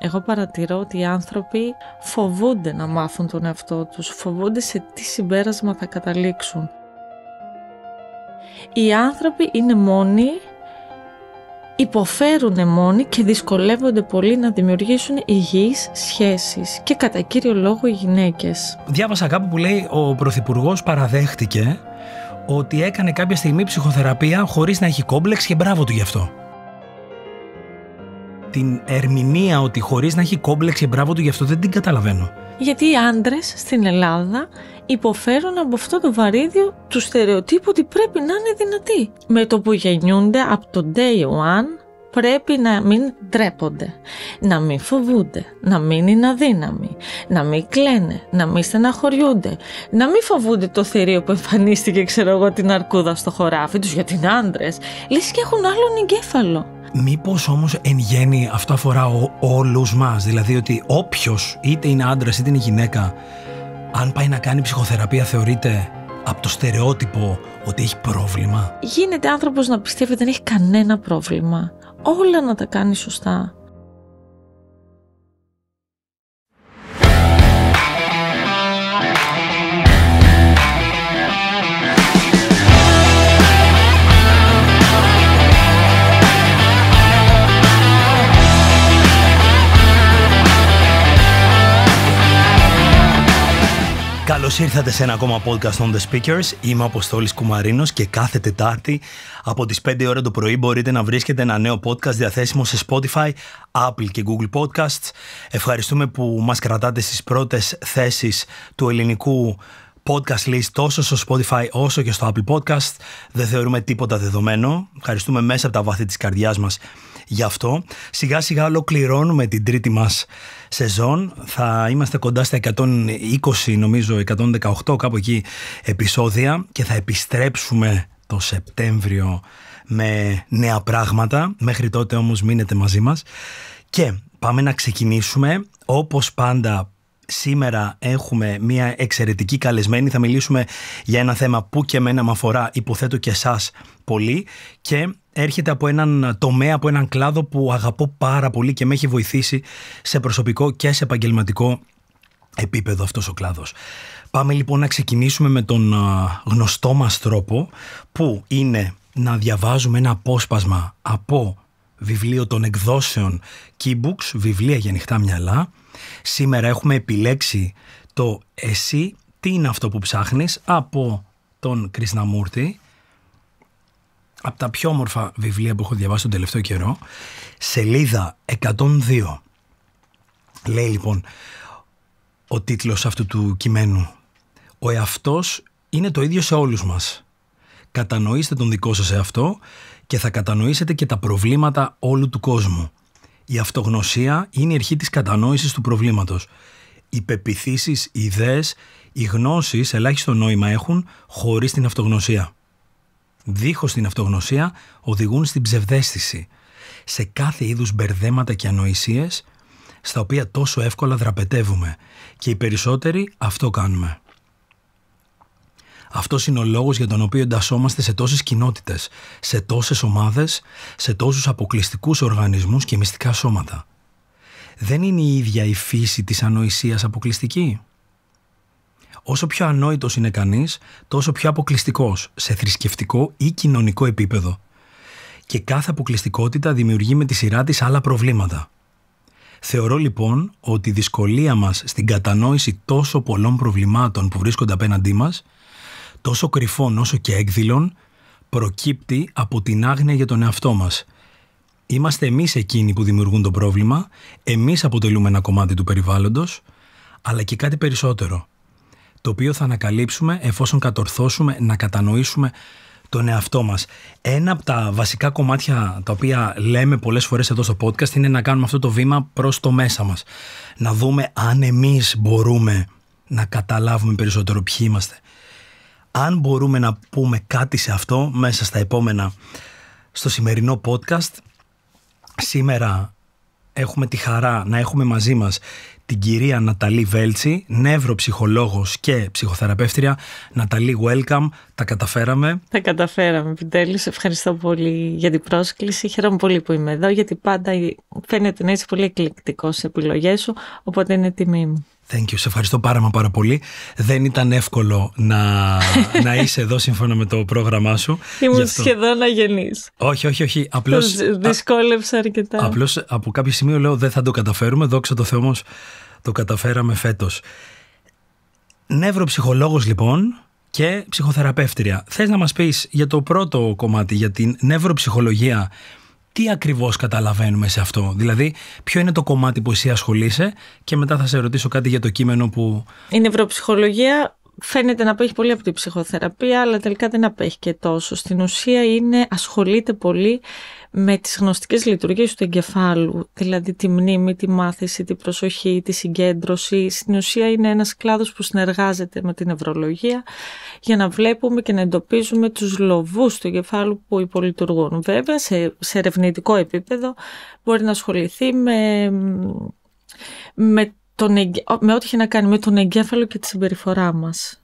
Εγώ παρατηρώ ότι οι άνθρωποι φοβούνται να μάθουν τον εαυτό τους, φοβούνται σε τι συμπέρασμα θα καταλήξουν. Οι άνθρωποι είναι μόνοι, υποφέρουν μόνοι και δυσκολεύονται πολύ να δημιουργήσουν υγιείς σχέσεις και κατά κύριο λόγο οι γυναίκες. Διάβασα κάπου που λέει ο Πρωθυπουργός παραδέχτηκε ότι έκανε κάποια στιγμή ψυχοθεραπεία χωρίς να έχει κόμπλεξ και μπράβο του γι' αυτό την ερμηνεία ότι χωρίς να έχει κόμπλεξ και μπράβο του γι' αυτό δεν την καταλαβαίνω. Γιατί οι άντρες στην Ελλάδα υποφέρουν από αυτό το βαρύδιο του στερεοτύπου ότι πρέπει να είναι δυνατοί. Με το που γεννιούνται από το day one πρέπει να μην τρέπονται, να μην φοβούνται, να μην είναι αδύναμοι, να μην κλαίνε, να μην στεναχωριούνται, να μην φοβούνται το θηρίο που εμφανίστηκε ξέρω εγώ την αρκούδα στο χωράφι τους γιατί την άντρες, λες και έχουν άλλον εγκέφαλο. Μήπως όμως εν γέννη αυτό αφορά όλους μας, μας, δηλαδή ότι όποιος είτε είναι άντρας είτε είναι γυναίκα αν πάει να κάνει ψυχοθεραπεία θεωρείται από το στερεότυπο ότι έχει πρόβλημα. Γίνεται άνθρωπος να πιστεύει ότι δεν έχει κανένα πρόβλημα. Όλα να τα κάνει σωστά. ήρθατε σε ένα ακόμα podcast on The Speakers. Είμαι ο Αποστόλης Κουμαρίνος και κάθε Τετάρτη από τις 5 ώρα το πρωί μπορείτε να βρίσκετε ένα νέο podcast διαθέσιμο σε Spotify, Apple και Google Podcasts. Ευχαριστούμε που μας κρατάτε στις πρώτες θέσεις του ελληνικού podcast list τόσο στο Spotify όσο και στο Apple Podcast. Δεν θεωρούμε τίποτα δεδομένο. Ευχαριστούμε μέσα από τα βάθη της καρδιάς μας γι' αυτό. Σιγά σιγά ολοκληρώνουμε την τρίτη μας σεζόν. Θα είμαστε κοντά στα 120 νομίζω 118 κάπου εκεί επεισόδια και θα επιστρέψουμε το Σεπτέμβριο με νέα πράγματα. Μέχρι τότε όμως μείνετε μαζί μας. Και πάμε να ξεκινήσουμε όπως πάντα σήμερα έχουμε μια εξαιρετική καλεσμένη. Θα μιλήσουμε για ένα θέμα που και εμένα με αφορά, υποθέτω και εσάς πολύ. Και έρχεται από έναν τομέα, από έναν κλάδο που αγαπώ πάρα πολύ και με έχει βοηθήσει σε προσωπικό και σε επαγγελματικό επίπεδο αυτός ο κλάδος. Πάμε λοιπόν να ξεκινήσουμε με τον γνωστό μας τρόπο που είναι να διαβάζουμε ένα απόσπασμα από βιβλίο των εκδόσεων Keybooks, βιβλία για ανοιχτά μυαλά, Σήμερα έχουμε επιλέξει το «Εσύ τι είναι αυτό που ψάχνεις» από τον Κρισναμούρτη από τα πιο όμορφα βιβλία που έχω διαβάσει τον τελευταίο καιρό, σελίδα 102. Λέει λοιπόν ο τίτλος αυτού του κειμένου «Ο εαυτός είναι το ίδιο σε όλους μας. Κατανοήστε τον δικό σας εαυτό και θα κατανοήσετε και τα προβλήματα όλου του κόσμου. Η αυτογνωσία είναι η αρχή της κατανόησης του προβλήματος. Οι πεπιθήσεις, οι ιδέες, οι γνώσεις ελάχιστο νόημα έχουν χωρίς την αυτογνωσία. Δίχως την αυτογνωσία οδηγούν στην ψευδέστηση, σε κάθε είδους μπερδέματα και ανοησίες, στα οποία τόσο εύκολα δραπετεύουμε και οι περισσότεροι αυτό κάνουμε. Αυτός είναι ο λόγος για τον οποίο εντασσόμαστε σε τόσες κοινότητες, σε τόσες ομάδες, σε τόσους αποκλειστικούς οργανισμούς και μυστικά σώματα. Δεν είναι η ίδια η φύση της ανοησίας αποκλειστική. Όσο πιο ανόητος είναι κανείς, τόσο πιο αποκλειστικός σε θρησκευτικό ή κοινωνικό επίπεδο. Και κάθε αποκλειστικότητα δημιουργεί με τη σειρά της άλλα προβλήματα. Θεωρώ λοιπόν ότι η δυσκολία μας στην κατανόηση τόσο πολλών προβλημάτων που βρίσκονται απέναντί μας, τόσο κρυφών όσο και έκδηλων, προκύπτει από την άγνοια για τον εαυτό μας. Είμαστε εμείς εκείνοι που δημιουργούν το πρόβλημα, εμείς αποτελούμε ένα κομμάτι του περιβάλλοντος, αλλά και κάτι περισσότερο, το οποίο θα ανακαλύψουμε εφόσον κατορθώσουμε να κατανοήσουμε τον εαυτό μας. Ένα από τα βασικά κομμάτια τα οποία λέμε πολλές φορές εδώ στο podcast είναι να κάνουμε αυτό το βήμα προς το μέσα μας. Να δούμε αν εμείς μπορούμε να καταλάβουμε περισσότερο ποιοι είμαστε αν μπορούμε να πούμε κάτι σε αυτό μέσα στα επόμενα στο σημερινό podcast. Σήμερα έχουμε τη χαρά να έχουμε μαζί μας την κυρία Ναταλή Βέλτσι, νευροψυχολόγος και ψυχοθεραπεύτρια. Ναταλή, welcome. Τα καταφέραμε. Τα καταφέραμε, επιτέλους. Ευχαριστώ πολύ για την πρόσκληση. Χαίρομαι πολύ που είμαι εδώ, γιατί πάντα φαίνεται να είσαι πολύ εκλεκτικός σε επιλογές σου, οπότε είναι τιμή μου. Thank you. Σε ευχαριστώ πάρα μα πάρα πολύ. Δεν ήταν εύκολο να, να είσαι εδώ σύμφωνα με το πρόγραμμά σου. Ήμουν σχεδόν αγενής. Όχι, όχι, όχι. Απλώς. δυσκόλεψα αρκετά. Απλώς από κάποιο σημείο λέω δεν θα το καταφέρουμε. Δόξα τω Θεώ όμως το καταφέραμε φέτος. Νευροψυχολόγος λοιπόν και ψυχοθεραπεύτρια. Θες να μας πεις για το πρώτο κομμάτι, για την νευροψυχολογία τι ακριβώς καταλαβαίνουμε σε αυτό. Δηλαδή, ποιο είναι το κομμάτι που εσύ ασχολείσαι και μετά θα σε ρωτήσω κάτι για το κείμενο που. Η νευροψυχολογία φαίνεται να απέχει πολύ από την ψυχοθεραπεία, αλλά τελικά δεν απέχει και τόσο. Στην ουσία είναι, ασχολείται πολύ με τις γνωστικές λειτουργίες του εγκεφάλου, δηλαδή τη μνήμη, τη μάθηση, τη προσοχή, τη συγκέντρωση. Στην ουσία είναι ένας κλάδος που συνεργάζεται με την νευρολογία για να βλέπουμε και να εντοπίζουμε τους λοβούς του εγκεφάλου που υπολειτουργούν. Βέβαια, σε, ερευνητικό επίπεδο μπορεί να ασχοληθεί με με τον με ό,τι έχει να κάνει με τον εγκέφαλο και τη συμπεριφορά μας.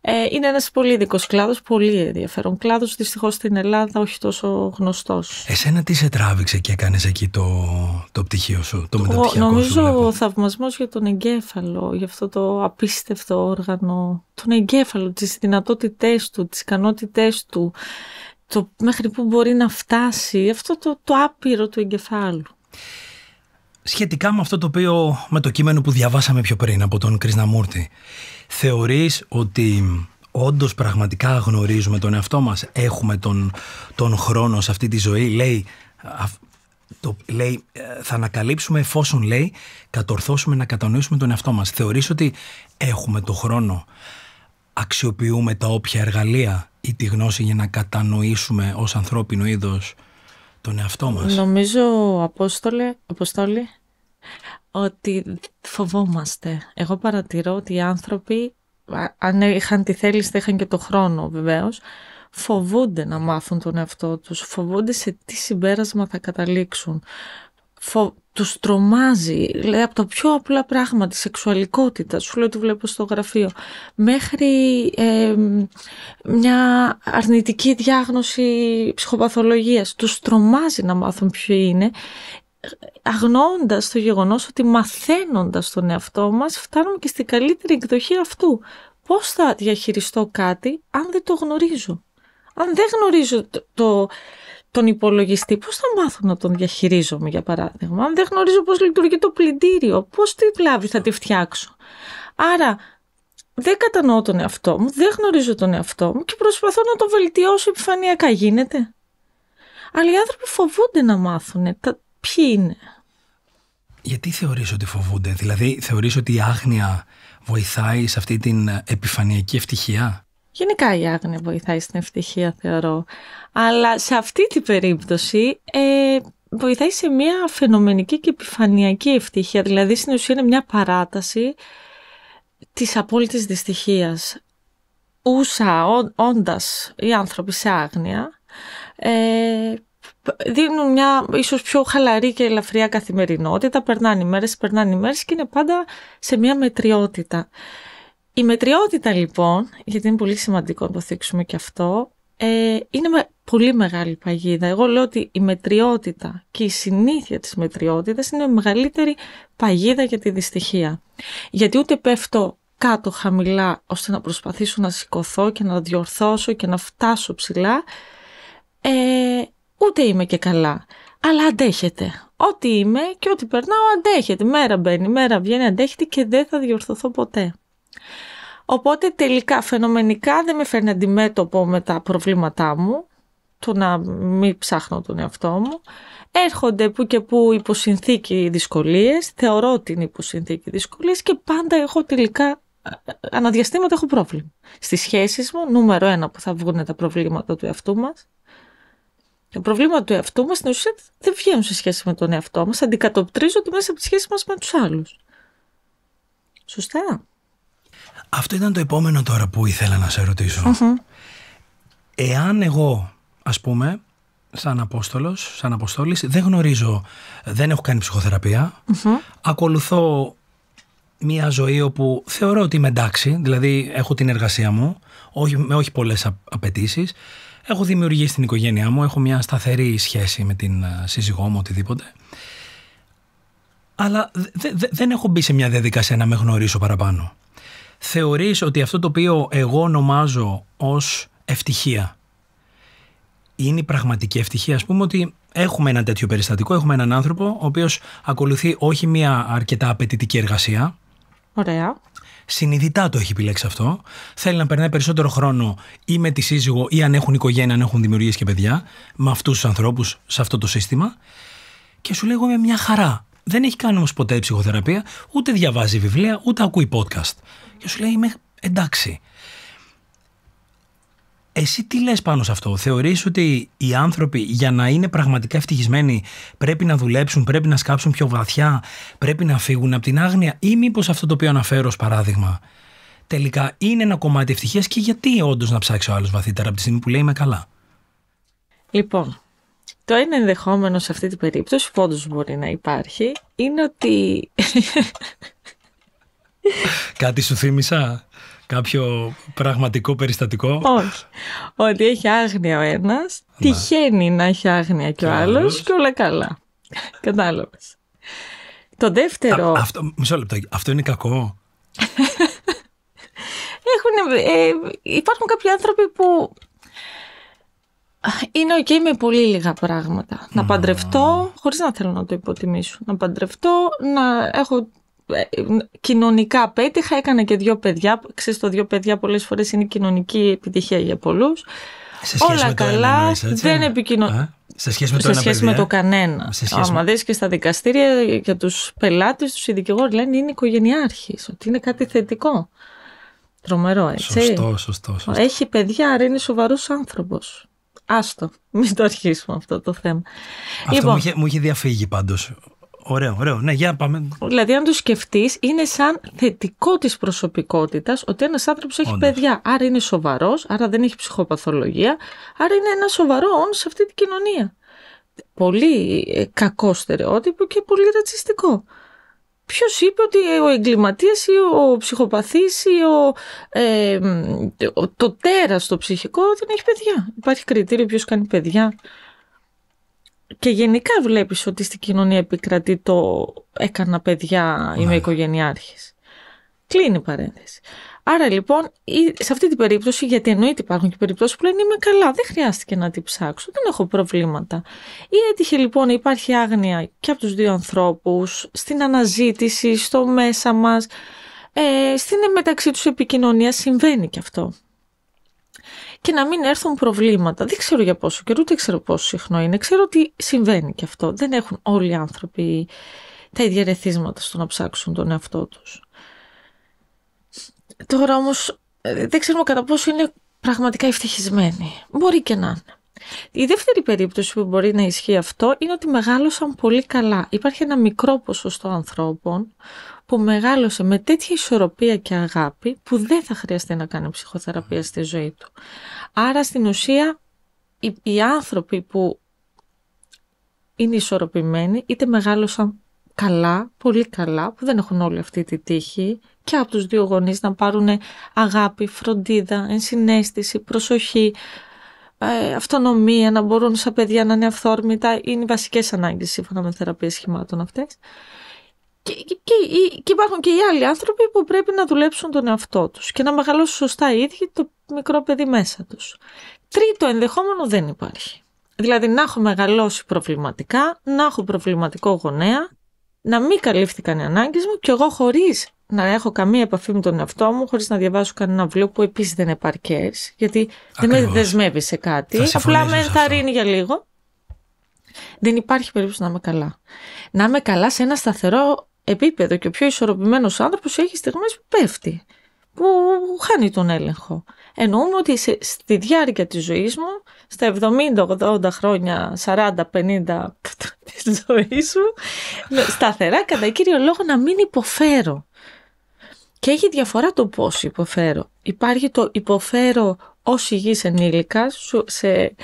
Ε, είναι ένας πολύ ειδικός κλάδος, πολύ ενδιαφέρον κλάδος, δυστυχώς στην Ελλάδα όχι τόσο γνωστός. Εσένα τι σε τράβηξε και έκανες εκεί το, το πτυχίο σου, το μεταπτυχιακό σου. Νομίζω ο θαυμασμός για τον εγκέφαλο, για αυτό το απίστευτο όργανο, τον εγκέφαλο, τις δυνατότητές του, τις ικανότητές του, το μέχρι που μπορεί να φτάσει, αυτό το, το άπειρο του εγκεφάλου σχετικά με αυτό το οποίο, με το κείμενο που διαβάσαμε πιο πριν από τον Κρίσνα Θεωρείς ότι όντως πραγματικά γνωρίζουμε τον εαυτό μας, έχουμε τον, τον χρόνο σε αυτή τη ζωή, λέει, το, λέει, ε, θα ανακαλύψουμε εφόσον λέει κατορθώσουμε να κατανοήσουμε τον εαυτό μας. Θεωρείς ότι έχουμε τον χρόνο, αξιοποιούμε τα όποια εργαλεία ή τη γνώση για να κατανοήσουμε ως ανθρώπινο είδος τον εαυτό μας. Νομίζω, Απόστολε, Αποστόλη, ότι φοβόμαστε. Εγώ παρατηρώ ότι οι άνθρωποι, αν είχαν τη θέληση, θα είχαν και το χρόνο βεβαίως, φοβούνται να μάθουν τον εαυτό τους, φοβούνται σε τι συμπέρασμα θα καταλήξουν. Τους τρομάζει, λέει από τα πιο απλά πράγματα, τη σεξουαλικότητα, σου λέω ότι βλέπω στο γραφείο, μέχρι μια αρνητική διάγνωση ψυχοπαθολογίας. Τους τρομάζει να μάθουν ποιο είναι, αγνώντας το γεγονός ότι μαθαίνοντας τον εαυτό μας φτάνουμε και στην καλύτερη εκδοχή αυτού. Πώς θα διαχειριστώ κάτι αν δεν το γνωρίζω. Αν δεν γνωρίζω το τον υπολογιστή, πώς θα μάθω να τον διαχειρίζομαι για παράδειγμα, αν δεν γνωρίζω πώς λειτουργεί το πλυντήριο, πώς τη βλάβη θα τη φτιάξω. Άρα δεν κατανοώ τον εαυτό μου, δεν γνωρίζω τον εαυτό μου και προσπαθώ να τον βελτιώσω επιφανειακά. Γίνεται. Αλλά οι άνθρωποι φοβούνται να μάθουν τα... ποιοι είναι. Γιατί θεωρείς ότι φοβούνται, δηλαδή θεωρείς ότι η άγνοια βοηθάει σε αυτή την επιφανειακή ευτυχία. Γενικά η άγνοια βοηθάει στην ευτυχία, θεωρώ. Αλλά σε αυτή την περίπτωση ε, βοηθάει σε μια φαινομενική και επιφανειακή ευτυχία. Δηλαδή, στην ουσία είναι μια παράταση της απόλυτης δυστυχίας. Ούσα, ό, όντας οι άνθρωποι σε άγνοια, ε, δίνουν μια ίσως πιο χαλαρή και ελαφριά καθημερινότητα, περνάνε οι μέρες, περνάνε οι μέρες και είναι πάντα σε μια μετριότητα. Η μετριότητα λοιπόν, γιατί είναι πολύ σημαντικό να το θίξουμε και αυτό, ε, είναι με πολύ μεγάλη παγίδα. Εγώ λέω ότι η μετριότητα και η συνήθεια της μετριότητας είναι μεγαλύτερη παγίδα για τη δυστυχία. Γιατί ούτε πέφτω κάτω χαμηλά ώστε να προσπαθήσω να σηκωθώ και να διορθώσω και να φτάσω ψηλά, ε, ούτε είμαι και καλά. Αλλά αντέχεται. Ό,τι είμαι και ό,τι περνάω αντέχεται. Μέρα μπαίνει, μέρα βγαίνει, αντέχεται και δεν θα διορθωθώ ποτέ. Οπότε τελικά φαινομενικά δεν με φέρνει αντιμέτωπο με τα προβλήματά μου, το να μην ψάχνω τον εαυτό μου. Έρχονται που και που υποσυνθήκη δυσκολίες, θεωρώ την υποσυνθήκη δυσκολίες και πάντα έχω τελικά αναδιαστήματα έχω πρόβλημα. Στις σχέσεις μου, νούμερο ένα που θα βγουν τα προβλήματα του εαυτού μας, τα προβλήματα του εαυτού μας στην ουσία δεν βγαίνουν σε σχέση με τον εαυτό μας, αντικατοπτρίζονται μέσα από τη σχέση μας με τους άλλους. Σωστά. Αυτό ήταν το επόμενο τώρα που ήθελα να σε ρωτησω Εάν εγώ, ας πούμε, σαν Απόστολος, σαν Αποστόλης, δεν γνωρίζω, δεν έχω κάνει ακολουθώ μια ζωή όπου θεωρώ ότι είμαι εντάξει, δηλαδή έχω την εργασία μου, όχι, με όχι πολλές απαιτήσεις. Έχω δημιουργήσει την οικογένειά μου, έχω μια σταθερή σχέση με την ε, σύζυγό μου, οτιδήποτε. Αλλά δεν έχω μπει σε μια διαδικασία να με γνωρίσω παραπάνω θεωρείς ότι αυτό το οποίο εγώ ονομάζω ως ευτυχία είναι η πραγματική ευτυχία. Ας πούμε ότι έχουμε ένα τέτοιο περιστατικό, έχουμε έναν άνθρωπο ο οποίος ακολουθεί όχι μια αρκετά απαιτητική εργασία. Ωραία. Συνειδητά το έχει επιλέξει αυτό. Θέλει να περνάει περισσότερο χρόνο ή με τη σύζυγο ή αν έχουν οικογένεια, αν έχουν δημιουργίες και παιδιά, με αυτούς τους ανθρώπους σε αυτό το σύστημα. Και σου λέγω με μια χαρά. Δεν έχει κάνει όμως ποτέ ψυχοθεραπεία, ούτε διαβάζει βιβλία, ούτε ακούει podcast. Και σου λέει, είμαι εντάξει. Εσύ τι λες πάνω σε αυτό, θεωρείς ότι οι άνθρωποι για να είναι πραγματικά ευτυχισμένοι πρέπει να δουλέψουν, πρέπει να σκάψουν πιο βαθιά, πρέπει να φύγουν από την άγνοια ή μήπως αυτό το οποίο αναφέρω ως παράδειγμα τελικά είναι ένα κομμάτι ευτυχίας και γιατί όντως να ψάξει ο άλλος βαθύτερα από τη στιγμή που λέει είμαι καλά. Λοιπόν, το ένα ενδεχόμενο σε αυτή την περίπτωση, που όντως μπορεί να υπάρχει, είναι ότι... Κάτι σου θύμισα, κάποιο πραγματικό περιστατικό. Όχι. Ότι έχει άγνοια ο ένας, να. τυχαίνει να έχει άγνοια και, ο άλλος, και όλα καλά. Κατάλαβες. Το δεύτερο... αυτό, μισό λεπτό, αυτό είναι κακό. Έχουν, ε, υπάρχουν κάποιοι άνθρωποι που είναι ok με πολύ λίγα πράγματα. Να παντρευτώ, χωρίς να θέλω να το υποτιμήσω. Να παντρευτώ, να έχω ε, κοινωνικά πέτυχα, έκανα και δύο παιδιά. Ξέρεις, το δύο παιδιά πολλές φορές είναι κοινωνική επιτυχία για πολλούς. Σε σχέση Όλα με το καλά, ένα έτσι, δεν Α? Σε σχέση με το, σε σχέση με το κανένα. σχέση Άμα δεις και στα δικαστήρια για τους πελάτες τους, οι λένε είναι οικογενειάρχης, ότι είναι κάτι θετικό. Τρομερό, έτσι. Σωστό, σωστό, σωστό. Έχει παιδιά, άρα είναι σοβαρός άνθρωπος. Άστο, μην το αρχίσουμε αυτό το θέμα. Αυτό λοιπόν. μου, είχε, μου είχε διαφύγει πάντως. Ωραίο, ωραίο. Ναι, για πάμε. Δηλαδή, αν το σκεφτείς, είναι σαν θετικό της προσωπικότητας ότι ένας άνθρωπος έχει παιδιά. Άρα είναι σοβαρός, άρα δεν έχει ψυχοπαθολογία, άρα είναι ένα σοβαρό όν σε αυτή την κοινωνία. Πολύ ε, κακό στερεότυπο και πολύ ρατσιστικό. Ποιος είπε ότι ο εγκληματίας ή ο ψυχοπαθής ή ο, το τέρας το ψυχικό δεν έχει παιδιά. Υπάρχει κριτήριο ποιος κάνει παιδιά. Και γενικά βλέπεις ότι στην κοινωνία επικρατεί το έκανα παιδιά, είμαι ναι. οικογενειάρχης. Κλείνει η παρένθεση. Άρα λοιπόν, σε αυτή την περίπτωση, γιατί εννοείται υπάρχουν και περιπτώσεις που λένε Είμαι καλά, δεν χρειάστηκε να την ψάξω, δεν έχω προβλήματα. Ή έτυχε λοιπόν να υπάρχει άγνοια και από τους δύο ανθρώπους, στην αναζήτηση, στο μέσα μας, ε, στην μεταξύ τους επικοινωνία συμβαίνει και αυτό. Και να μην έρθουν προβλήματα. Δεν ξέρω για πόσο καιρό, δεν ξέρω πόσο συχνό είναι. Ξέρω ότι συμβαίνει και αυτό. Δεν έχουν όλοι οι άνθρωποι τα ίδια ρεθίσματα στο να ψάξουν τον εαυτό τους. Τώρα όμως ε, δεν ξέρουμε κατά πόσο είναι πραγματικά ευτυχισμένοι. Μπορεί και να είναι. Η δεύτερη περίπτωση που μπορεί να ισχύει αυτό είναι ότι μεγάλωσαν πολύ καλά. Υπάρχει ένα μικρό ποσοστό ανθρώπων που μεγάλωσε με τέτοια ισορροπία και αγάπη που δεν θα χρειαστεί να κάνει ψυχοθεραπεία στη ζωή του. Άρα στην ουσία οι, άνθρωποι που είναι ισορροπημένοι είτε μεγάλωσαν καλά, πολύ καλά, που δεν έχουν όλη αυτή τη τύχη, και από τους δύο γονείς να πάρουν αγάπη, φροντίδα, ενσυναίσθηση, προσοχή, ε, αυτονομία, να μπορούν σαν παιδιά να είναι αυθόρμητα. Είναι οι βασικές ανάγκες σύμφωνα με θεραπείες σχημάτων αυτές. Και, και, και, υπάρχουν και οι άλλοι άνθρωποι που πρέπει να δουλέψουν τον εαυτό τους και να μεγαλώσουν σωστά οι ίδιοι το μικρό παιδί μέσα τους. Τρίτο ενδεχόμενο δεν υπάρχει. Δηλαδή να έχω μεγαλώσει προβληματικά, να έχω προβληματικό γονέα, να μην καλύφθηκαν οι ανάγκες μου και εγώ χωρίς να έχω καμία επαφή με τον εαυτό μου χωρίς να διαβάσω κανένα βιβλίο που επίσης δεν είναι γιατί δεν με δεσμεύει σε κάτι, απλά με ενθαρρύνει για λίγο. Δεν υπάρχει περίπτωση να είμαι καλά. Να είμαι καλά σε ένα σταθερό επίπεδο και ο πιο ισορροπημένος άνθρωπος έχει στιγμές που πέφτει, που χάνει τον έλεγχο. Εννοούμε ότι στη διάρκεια της ζωής μου, στα 70-80 χρόνια, 40-50 της ζωής μου, σταθερά κατά κύριο λόγο να μην υποφέρω. Και έχει διαφορά το πώς υποφέρω. Υπάρχει το υποφέρω ως υγιής ενήλικας, σε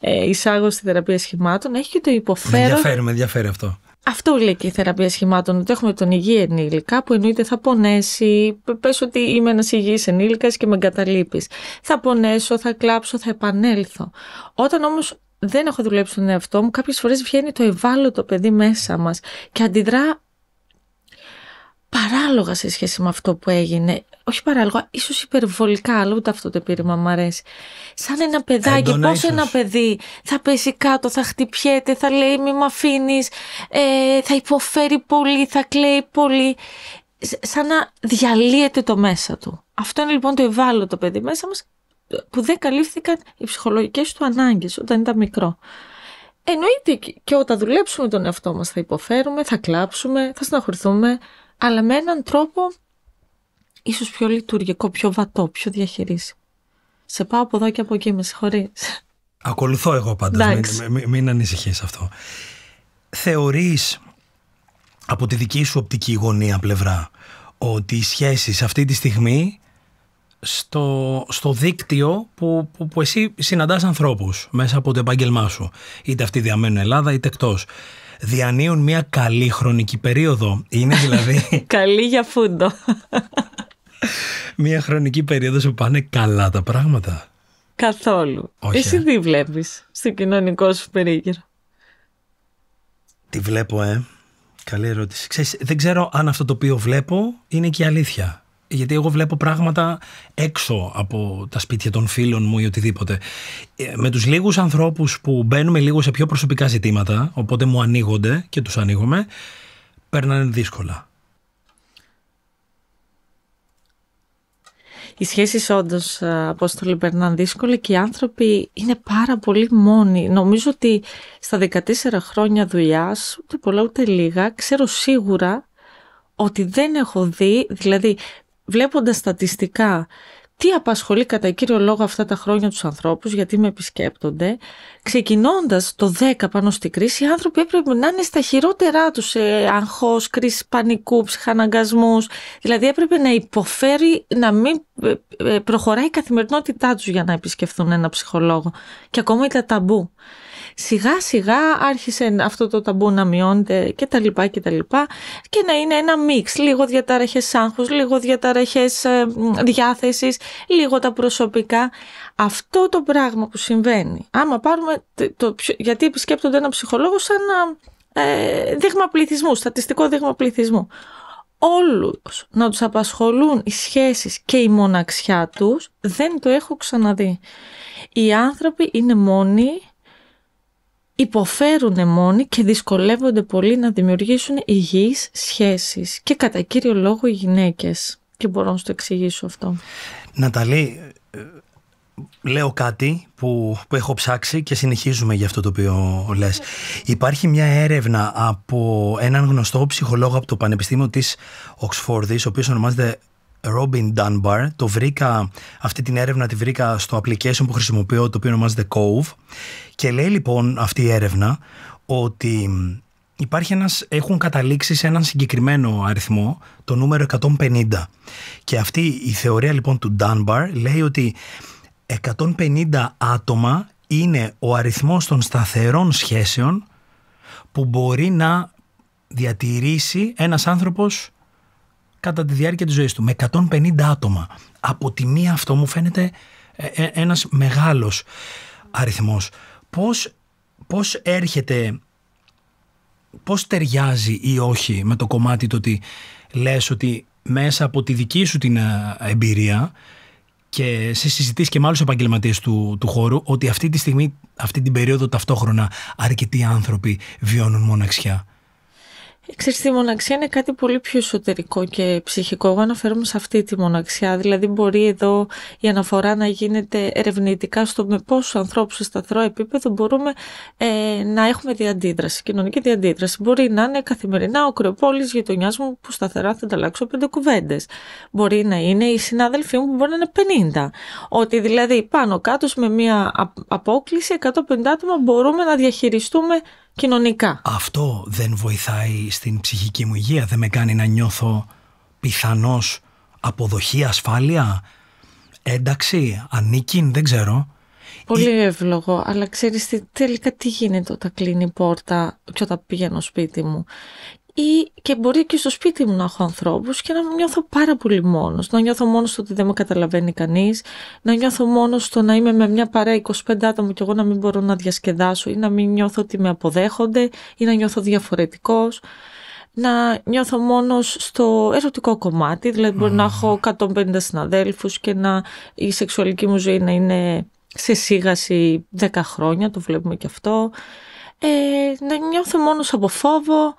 ε, εισάγω στη θεραπεία σχημάτων, έχει και το υποφέρω... Με ενδιαφέρει, με ενδιαφέρει αυτό. Αυτό λέει και η θεραπεία σχημάτων, ότι έχουμε τον υγιή ενήλικα που εννοείται θα πονέσει, Πες ότι είμαι ένας υγιής ενήλικας και με εγκαταλείπεις. Θα πονέσω, θα κλάψω, θα επανέλθω. Όταν όμως δεν έχω δουλέψει τον εαυτό μου, κάποιες φορές βγαίνει το ευάλωτο παιδί μέσα μας και αντιδρά παράλογα σε σχέση με αυτό που έγινε. Όχι παράλογα, ίσως υπερβολικά, αλλά ούτε αυτό το επίρρημα μου αρέσει. Σαν ένα παιδάκι, πώς ένα παιδί θα πέσει κάτω, θα χτυπιέται, θα λέει μη με αφήνεις, ε, θα υποφέρει πολύ, θα κλαίει πολύ. Σαν να διαλύεται το μέσα του. Αυτό είναι λοιπόν το ευάλωτο παιδί μέσα μας, που δεν καλύφθηκαν οι ψυχολογικές του ανάγκες, όταν ήταν μικρό. Εννοείται και όταν δουλέψουμε τον εαυτό μας, θα υποφέρουμε, θα κλάψουμε, θα συναχωρηθούμε, αλλά με έναν τρόπο ίσως πιο λειτουργικό, πιο βατό, πιο διαχειρίσιμο. Σε πάω από εδώ και από εκεί, με συγχωρείς. Ακολουθώ εγώ πάντα, μην, μην, ανησυχείς αυτό. Θεωρείς από τη δική σου οπτική γωνία πλευρά ότι οι σχέσεις αυτή τη στιγμή στο, στο δίκτυο που, που, που εσύ συναντάς ανθρώπους μέσα από το επάγγελμά σου είτε αυτή διαμένουν Ελλάδα είτε εκτός διανύουν μια καλή χρονική περίοδο. Είναι δηλαδή. καλή για φούντο. μια χρονική περίοδος που πάνε καλά τα πράγματα. Καθόλου. Εσύ ε. τι βλέπεις στο κοινωνικό σου περίγυρο. Τι βλέπω, ε. Καλή ερώτηση. Ξέρεις, δεν ξέρω αν αυτό το οποίο βλέπω είναι και αλήθεια γιατί εγώ βλέπω πράγματα έξω από τα σπίτια των φίλων μου ή οτιδήποτε. Ε, με τους λίγους ανθρώπους που μπαίνουμε λίγο σε πιο προσωπικά ζητήματα, οπότε μου ανοίγονται και τους ανοίγουμε, παίρνανε δύσκολα. Οι σχέσεις όντως, ε, Απόστολη, περνάνε δύσκολα και οι άνθρωποι είναι πάρα πολύ μόνοι. Νομίζω ότι στα 14 χρόνια δουλειάς, ούτε πολλά ούτε λίγα, ξέρω σίγουρα ότι δεν έχω δει, δηλαδή βλέποντας στατιστικά τι απασχολεί κατά κύριο λόγο αυτά τα χρόνια τους ανθρώπους, γιατί με επισκέπτονται, ξεκινώντας το 10 πάνω στη κρίση, οι άνθρωποι έπρεπε να είναι στα χειρότερά τους σε αγχώς, κρίση πανικού, ψυχαναγκασμούς, δηλαδή έπρεπε να υποφέρει να μην ε, ε, προχωράει η καθημερινότητά τους για να επισκεφθούν ένα ψυχολόγο και ακόμα ήταν ταμπού σιγά σιγά άρχισε αυτό το ταμπού να μειώνεται και τα λοιπά και τα λοιπά και να είναι ένα μίξ, λίγο διαταραχές άγχους, λίγο διαταραχές ε, λίγο τα προσωπικά. Αυτό το πράγμα που συμβαίνει, άμα πάρουμε, το, γιατί επισκέπτονται ένα ψυχολόγο σαν ε, ε, δείγμα πληθυσμού, στατιστικό δείγμα πληθυσμού. Όλους να τους απασχολούν οι σχέσεις και η μοναξιά τους δεν το έχω ξαναδεί. Οι άνθρωποι είναι μόνοι, υποφέρουν μόνοι και δυσκολεύονται πολύ να δημιουργήσουν υγιείς σχέσεις και κατά κύριο λόγο οι γυναίκες. Και μπορώ να σου το εξηγήσω αυτό. Ναταλή, ε, λέω κάτι που, που έχω ψάξει και συνεχίζουμε για αυτό το οποίο λες. Υπάρχει μια έρευνα από έναν γνωστό ψυχολόγο από το Πανεπιστήμιο της Οξφόρδης, ο οποίος ονομάζεται Robin Dunbar. Το βρήκα, αυτή την έρευνα τη βρήκα στο application που χρησιμοποιώ, το οποίο ονομάζεται Cove. Και λέει λοιπόν αυτή η έρευνα ότι υπάρχει ένας, έχουν καταλήξει σε έναν συγκεκριμένο αριθμό, το νούμερο 150. Και αυτή η θεωρία λοιπόν του Dunbar λέει ότι 150 άτομα είναι ο αριθμός των σταθερών σχέσεων που μπορεί να διατηρήσει ένας άνθρωπος κατά τη διάρκεια της ζωής του με 150 άτομα. Από τη μία αυτό μου φαίνεται ε, ε, ένας μεγάλος αριθμός. Πώς, πώς έρχεται, πώς ταιριάζει ή όχι με το κομμάτι το ότι λες ότι μέσα από τη δική σου την ε, εμπειρία και σε συζητήσεις και με άλλους επαγγελματίες του, του χώρου ότι αυτή τη στιγμή, αυτή την περίοδο ταυτόχρονα αρκετοί άνθρωποι βιώνουν μοναξιά. Ξέρεις, η μοναξία είναι κάτι πολύ πιο εσωτερικό και ψυχικό. Εγώ αναφέρομαι σε αυτή τη μοναξιά. Δηλαδή, μπορεί εδώ η αναφορά να γίνεται ερευνητικά στο με πόσους ανθρώπους σε σταθερό επίπεδο μπορούμε ε, να έχουμε διαντίδραση, κοινωνική διαντίδραση. Μπορεί να είναι καθημερινά ο κρεοπόλη γειτονιάς μου που σταθερά θα ανταλλάξω πέντε κουβέντες. Μπορεί να είναι οι συνάδελφοί μου που μπορεί να είναι 50. Ότι δηλαδή πάνω κάτω με μία απόκληση 150 άτομα μπορούμε να διαχειριστούμε κοινωνικά. Αυτό δεν βοηθάει στην ψυχική μου υγεία, δεν με κάνει να νιώθω πιθανώς αποδοχή, ασφάλεια, ένταξη, ανήκειν, δεν ξέρω. Πολύ Ή... εύλογο, αλλά ξέρεις τι, τελικά τι γίνεται όταν κλείνει πόρτα και όταν πηγαίνω σπίτι μου ή και μπορεί και στο σπίτι μου να έχω ανθρώπους και να νιώθω πάρα πολύ μόνος. Να νιώθω μόνος στο ότι δεν με καταλαβαίνει κανείς, να νιώθω μόνος στο να είμαι με μια παρέα 25 άτομα και εγώ να μην μπορώ να διασκεδάσω ή να μην νιώθω ότι με αποδέχονται ή να νιώθω διαφορετικός. Να νιώθω μόνος στο ερωτικό κομμάτι, δηλαδή μπορεί mm. να έχω 150 συναδέλφους και να η σεξουαλική μου ζωή να είναι σε σίγαση 10 χρόνια, το βλέπουμε και αυτό. Ε, να νιώθω μόνος από φόβο,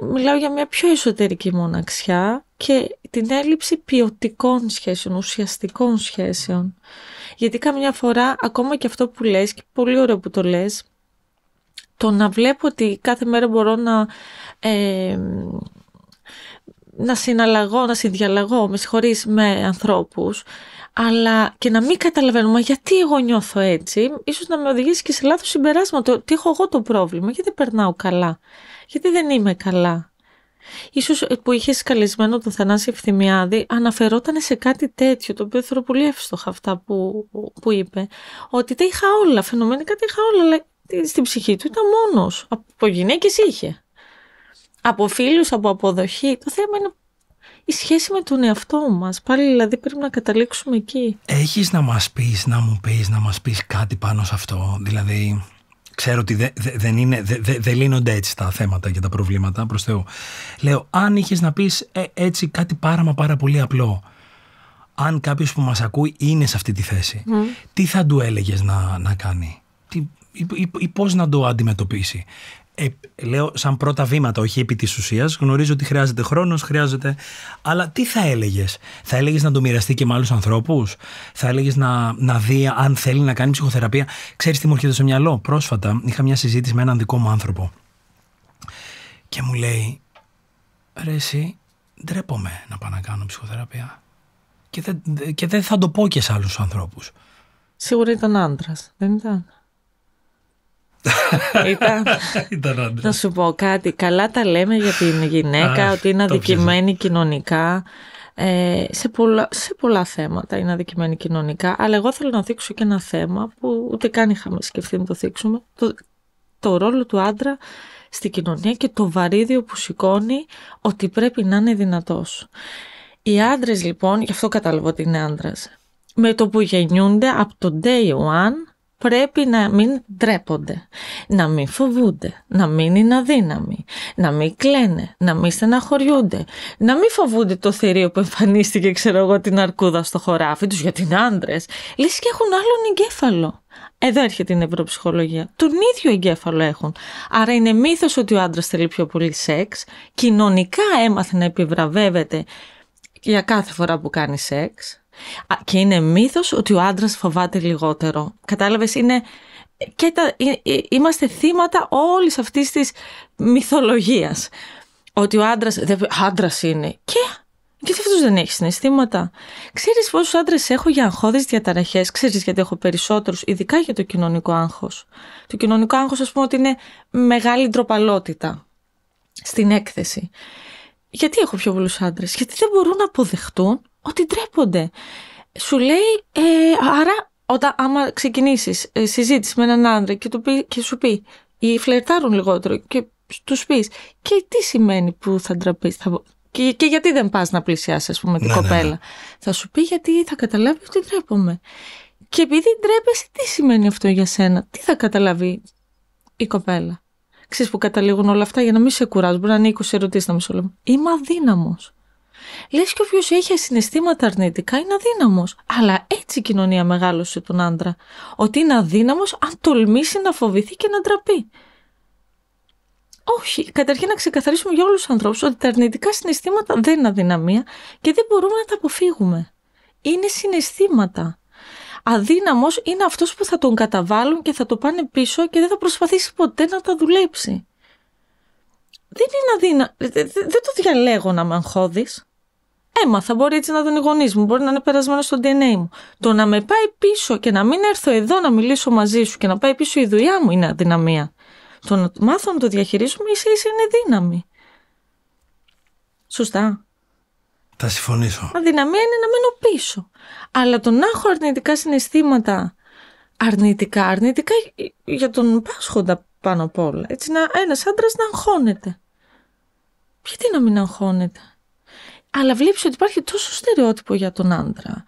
μιλάω για μια πιο εσωτερική μοναξιά και την έλλειψη ποιοτικών σχέσεων, ουσιαστικών σχέσεων. Γιατί καμιά φορά ακόμα και αυτό που λες και πολύ ωραίο που το λες, το να βλέπω ότι κάθε μέρα μπορώ να... να συναλλαγώ, να συνδιαλλαγώ, με συγχωρείς, με ανθρώπους, αλλά και να μην καταλαβαίνουμε γιατί εγώ νιώθω έτσι, ίσως να με οδηγήσει και σε λάθος συμπεράσματα, ότι έχω εγώ το πρόβλημα, γιατί περνάω καλά γιατί δεν είμαι καλά. Ίσως που είχες καλεσμένο τον Θανάση Ευθυμιάδη αναφερόταν σε κάτι τέτοιο, το οποίο θεωρώ πολύ εύστοχα αυτά που, που είπε, ότι τα είχα όλα, φαινομενικά τα είχα όλα, αλλά στην ψυχή του ήταν μόνος, από γυναίκες είχε. Από φίλους, από αποδοχή. Το θέμα είναι η σχέση με τον εαυτό μας. Πάλι δηλαδή πρέπει να καταλήξουμε εκεί. Έχεις να μας πεις, να μου πεις, να μας πεις κάτι πάνω σε αυτό. Δηλαδή Ξέρω ότι δεν είναι, δε, δε, λύνονται έτσι τα θέματα και τα προβλήματα, προς Θεό Λέω, αν είχες να πεις ε, έτσι κάτι πάρα μα πάρα πολύ απλό, αν κάποιος που μας ακούει είναι σε αυτή τη θέση, ναι. τι θα του έλεγες να, να κάνει, τι, ή, ή πώς να το αντιμετωπίσει ε, λέω σαν πρώτα βήματα, όχι επί της ουσίας. Γνωρίζω ότι χρειάζεται χρόνος, χρειάζεται. Αλλά τι θα έλεγες, Θα έλεγες να το μοιραστεί και με άλλους ανθρώπους, Θα έλεγες να, να δει αν θέλει να κάνει ψυχοθεραπεία. Ξέρεις τι μου έρχεται στο μυαλό. Πρόσφατα είχα μια συζήτηση με έναν δικό μου άνθρωπο και μου λέει, Ρε, εσύ ντρέπομαι να πάω να κάνω ψυχοθεραπεία. Και δεν, και θα το πω και σε άλλους ανθρώπους. Σίγουρα ήταν άντρας, δεν ήταν. Ήταν... Να σου πω κάτι. Καλά τα λέμε για την γυναίκα, ότι είναι αδικημένη κοινωνικά. Ε, σε, πολλά, σε πολλά θέματα είναι αδικημένη κοινωνικά. Αλλά εγώ θέλω να δείξω και ένα θέμα που ούτε καν είχαμε σκεφτεί να το δείξουμε. Το, το ρόλο του άντρα στη κοινωνία και το βαρύδιο που σηκώνει ότι πρέπει να είναι δυνατός. Οι άντρες λοιπόν, γι' αυτό κατάλαβα ότι είναι άντρας, με το που γεννιούνται από το day one πρέπει να μην ντρέπονται, να μην φοβούνται, να μην είναι αδύναμοι, να μην κλαίνε, να μην στεναχωριούνται, να μην φοβούνται το θηρίο που εμφανίστηκε, ξέρω εγώ, την αρκούδα στο χωράφι τους γιατί την άντρες. Λες και έχουν άλλον εγκέφαλο. Εδώ έρχεται η νευροψυχολογία. Τον ίδιο εγκέφαλο έχουν. Άρα είναι μύθος ότι ο άντρας θέλει πιο πολύ σεξ. Κοινωνικά έμαθε να επιβραβεύεται για κάθε φορά που κάνει σεξ και είναι μύθος ότι ο άντρας φοβάται λιγότερο. Κατάλαβες, είναι... Και τα, ε, ε, είμαστε θύματα όλης αυτής της μυθολογίας. Ότι ο άντρας, άντρας είναι. Και γιατί αυτό δεν έχεις συναισθήματα. Ξέρεις πόσους άντρες έχω για αγχώδεις διαταραχές. Ξέρεις γιατί έχω περισσότερους, ειδικά για το κοινωνικό άγχος. Το κοινωνικό άγχος, ας πούμε, ότι είναι μεγάλη ντροπαλότητα στην έκθεση. Γιατί έχω πιο πολλούς άντρες, Γιατί δεν μπορούν να αποδεχτούν ότι ντρέπονται. Σου λέει, ε, άρα όταν, άμα ξεκινήσεις ε, συζήτηση με έναν άντρα και, πει, και σου πει ή φλερτάρουν λιγότερο και τους πεις και τι σημαίνει που θα ντραπείς, Και, γιατί δεν πας να πλησιάσεις ας πούμε την ναι, ναι, ναι. κοπέλα. Θα σου πει γιατί θα καταλάβει ότι ντρέπομαι. Και επειδή ντρέπεσαι, τι σημαίνει αυτό για σένα, τι θα καταλάβει η κοπέλα. Ξέρεις που καταλήγουν όλα αυτά για να μην σε κουράζουν, μπορεί να είναι 20 ερωτήσεις να λέμε. Είμαι αδύναμος. Λες και οποίο είχε συναισθήματα αρνητικά είναι αδύναμος. Αλλά έτσι η κοινωνία μεγάλωσε τον άντρα. Ότι είναι αδύναμος αν τολμήσει να φοβηθεί και να ντραπεί. Όχι, καταρχήν να ξεκαθαρίσουμε για όλους τους ανθρώπους ότι τα αρνητικά συναισθήματα δεν είναι αδυναμία και δεν μπορούμε να τα αποφύγουμε. Είναι συναισθήματα. Αδύναμος είναι αυτός που θα τον καταβάλουν και θα το πάνε πίσω και δεν θα προσπαθήσει ποτέ να τα δουλέψει. Δεν είναι αδύναμο. Δεν το διαλέγω να με αγχώδεις. Έμαθα, μπορεί έτσι να τον οι μου, μπορεί να είναι περασμένο στο DNA μου. Το να με πάει πίσω και να μην έρθω εδώ να μιλήσω μαζί σου και να πάει πίσω η δουλειά μου είναι αδυναμία. Το να μάθω να το διαχειρίζουμε ίσα ίσα είναι δύναμη. Σωστά. Θα συμφωνήσω. Αδυναμία είναι να μένω πίσω. Αλλά το να έχω αρνητικά συναισθήματα, αρνητικά, αρνητικά για τον πάσχοντα πάνω απ' όλα. Έτσι, να, ένας άντρας να αγχώνεται. Γιατί να μην αγχώνεται αλλά βλέπεις ότι υπάρχει τόσο στερεότυπο για τον άντρα.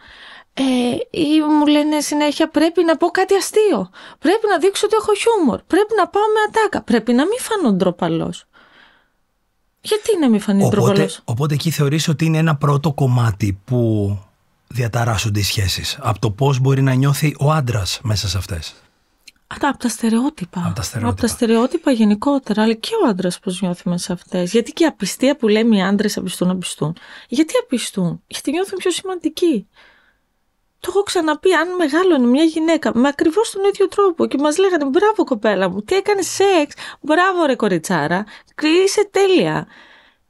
Ε, ή μου λένε συνέχεια πρέπει να πω κάτι αστείο, πρέπει να δείξω ότι έχω χιούμορ, πρέπει να πάω με ατάκα, πρέπει να μην φανώ ντροπαλός. Γιατί να μην φανεί ντροπαλός. Οπότε εκεί θεωρείς ότι είναι ένα πρώτο κομμάτι που διαταράσσουν οι σχέσεις, από το πώς μπορεί να νιώθει ο άντρας μέσα σε αυτές από τα στερεότυπα. Από τα στερεότυπα, τα στερεότυπα γενικότερα. Αλλά και ο άντρας πώς νιώθει μέσα αυτές. Γιατί και η απιστία που λέμε οι άντρες απιστούν, απιστούν. Γιατί απιστούν, Γιατί νιώθουν πιο σημαντικοί. Το έχω ξαναπεί, αν μεγάλωνε μια γυναίκα με ακριβώς τον ίδιο τρόπο και μας λέγανε Μπράβο, κοπέλα μου, τι έκανες σεξ, μπράβο, ρε κοριτσάρα, είσαι τέλεια.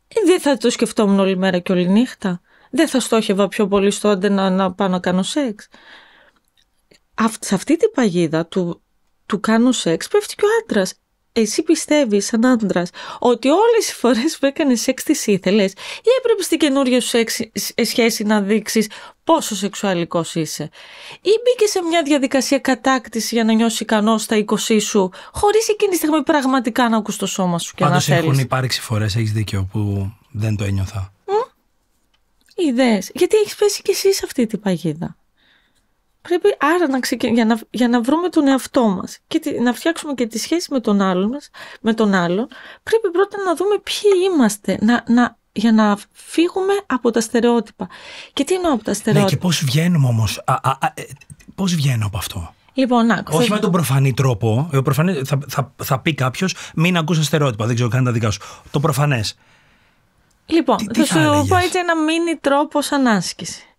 Ε, δεν θα το σκεφτόμουν όλη μέρα και όλη νύχτα. Δεν θα στόχευα πιο πολύ στο να, να πάω να κάνω σεξ. σε αυτή την παγίδα του του κάνουν σεξ, πέφτει και ο άντρας. Εσύ πιστεύεις, σαν άντρας, ότι όλες οι φορές που έκανες σεξ τις ήθελες, ή έπρεπες στην καινούργια σου ε, σχέση να δείξεις πόσο σεξουαλικός είσαι, ή μπήκες σε μια διαδικασία κατάκτησης για να νιώσεις ικανός στα 20 σου, χωρίς εκείνη τη στιγμή πραγματικά να ακούσει το σώμα σου και Πάντως να θέλει. Έχουν υπάρξει φορές, έχεις δίκιο, που δεν το ένιωθα. Ιδέες. Γιατί έχεις πέσει κι εσύ σε αυτή την παγίδα πρέπει άρα να ξεκι... για, να... για να βρούμε τον εαυτό μας και τη... να φτιάξουμε και τη σχέση με τον άλλον μας, με τον άλλον, πρέπει πρώτα να δούμε ποιοι είμαστε, να, να... για να φύγουμε από τα στερεότυπα. Και τι εννοώ από τα στερεότυπα. Ναι, και πώς βγαίνουμε όμως, α, α, ε, πώς βγαίνω από αυτό. Λοιπόν, άκουσα. Όχι με τον προφανή τρόπο. Ο προφανή, θα, θα, θα πει κάποιος, μην ακούσα στερεότυπα. Δεν ξέρω καν τα δικά σου. Το προφανές. Λοιπόν, τι, θα, σου πω έτσι ένα μίνι τρόπο ανάσκηση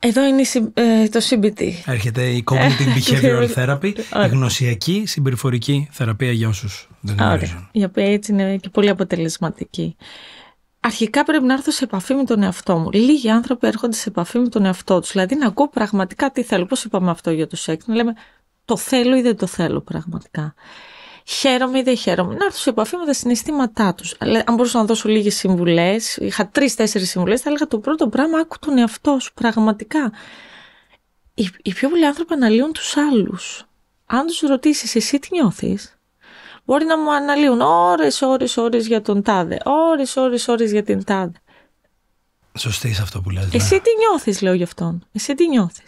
εδώ είναι ε, το CBT. Έρχεται η Cognitive Behavioral Therapy, η γνωσιακή συμπεριφορική θεραπεία για όσους δεν γνωρίζουν. Η οποία έτσι είναι και πολύ αποτελεσματική. Αρχικά πρέπει να έρθω σε επαφή με τον εαυτό μου. Λίγοι άνθρωποι έρχονται σε επαφή με τον εαυτό τους. Δηλαδή να ακούω πραγματικά τι θέλω. Πώς είπαμε αυτό για το σεξ. Να λέμε το θέλω ή δεν το θέλω πραγματικά χαίρομαι ή δεν χαίρομαι. Να έρθω σε επαφή με τα συναισθήματά τους. Αν μπορούσα να δώσω λίγες συμβουλές, είχα τρει-τέσσερι συμβουλές, θα έλεγα το πρώτο πράγμα, άκου τον εαυτό σου, πραγματικά. Οι, οι πιο πολλοί άνθρωποι αναλύουν τους άλλους. Αν τους ρωτήσεις, εσύ τι νιώθεις, μπορεί να μου αναλύουν ώρες, ώρες, ώρες για τον τάδε, ώρες, ώρες, ώρες για την τάδε. Σωστή αυτό που λες. Ναι. Εσύ τι νιώθεις, λέω γι' αυτόν. Εσύ τι νιώθεις.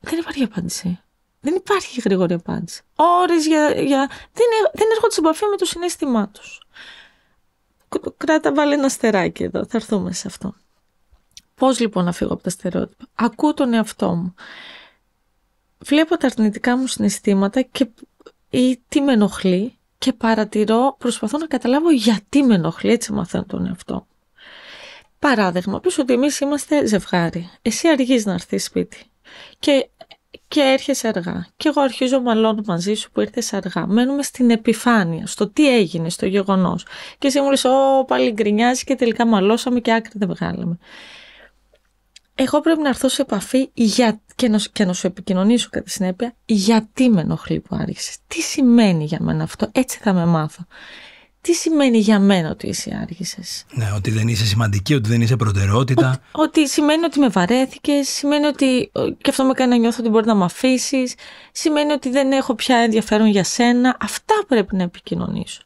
Δεν υπάρχει απάντηση. Δεν υπάρχει γρήγορη απάντηση. Ώρες για... για... Δεν, ε, δεν έρχονται σε επαφή με το συνέστημά τους. Κράτα βάλει ένα στεράκι εδώ, θα έρθουμε σε αυτό. Πώς λοιπόν να φύγω από τα στερεότυπα. Ακούω τον εαυτό μου. Βλέπω τα αρνητικά μου συναισθήματα και ή τι με ενοχλεί και παρατηρώ, προσπαθώ να καταλάβω γιατί με ενοχλεί, έτσι μαθαίνω τον εαυτό Παράδειγμα, πεις ότι εμείς είμαστε ζευγάρι. Εσύ αργείς να έρθεις σπίτι. Και και έρχεσαι αργά. Και εγώ αρχίζω μαλώνω μαζί σου που ήρθες αργά. Μένουμε στην επιφάνεια, στο τι έγινε, στο γεγονός. Και εσύ μου λες, Ω, πάλι γκρινιάζει και τελικά μαλώσαμε και άκρη δεν βγάλαμε. Εγώ πρέπει να έρθω σε επαφή για... και, να... να σου επικοινωνήσω κατά συνέπεια γιατί με ενοχλεί που άρχισες. Τι σημαίνει για μένα αυτό, έτσι θα με μάθω τι σημαίνει για μένα ότι είσαι άργησες. Ναι, ότι δεν είσαι σημαντική, ότι δεν είσαι προτεραιότητα. Ότι, σημαίνει ότι με βαρέθηκες, σημαίνει ότι. και αυτό με κάνει να νιώθω ότι μπορεί να με αφήσεις, σημαίνει ότι δεν έχω πια ενδιαφέρον για σένα. Αυτά πρέπει να επικοινωνήσω.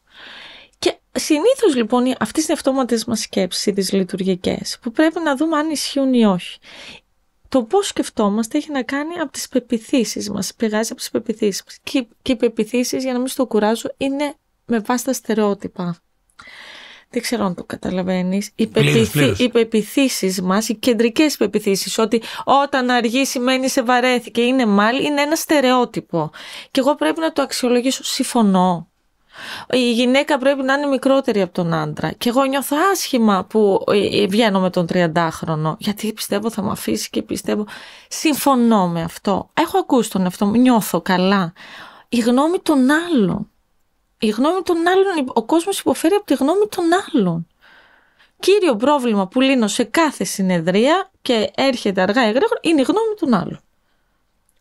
Και συνήθως λοιπόν αυτές είναι αυτόματες μας σκέψεις, οι δυσλειτουργικές, που πρέπει να δούμε αν ισχύουν ή όχι. Το πώς σκεφτόμαστε έχει να κάνει από τις πεπιθήσεις μας. Πηγάζει από τις πεπιθήσεις Και, και οι πεπιθήσεις, για να μην στο κουράζω, είναι με βάση τα στερεότυπα. Δεν ξέρω αν το καταλαβαίνεις. Οι, πεπιθύ, πεπιθήσεις μας, οι κεντρικές πεπιθήσεις, ότι όταν αργεί σημαίνει σε βαρέθηκε, είναι μάλλον είναι ένα στερεότυπο. Και εγώ πρέπει να το αξιολογήσω, συμφωνώ. Η γυναίκα πρέπει να είναι μικρότερη από τον άντρα. Και εγώ νιώθω άσχημα που ε, ε, βγαίνω με τον 30χρονο. Γιατί πιστεύω θα με αφήσει και πιστεύω. Συμφωνώ με αυτό. Έχω ακούσει τον εαυτό Νιώθω καλά. Η γνώμη των άλλων η γνώμη των άλλων, ο κόσμος υποφέρει από τη γνώμη των άλλων. Κύριο πρόβλημα που λύνω σε κάθε συνεδρία και έρχεται αργά ή γρήγορα είναι η γνώμη των άλλων.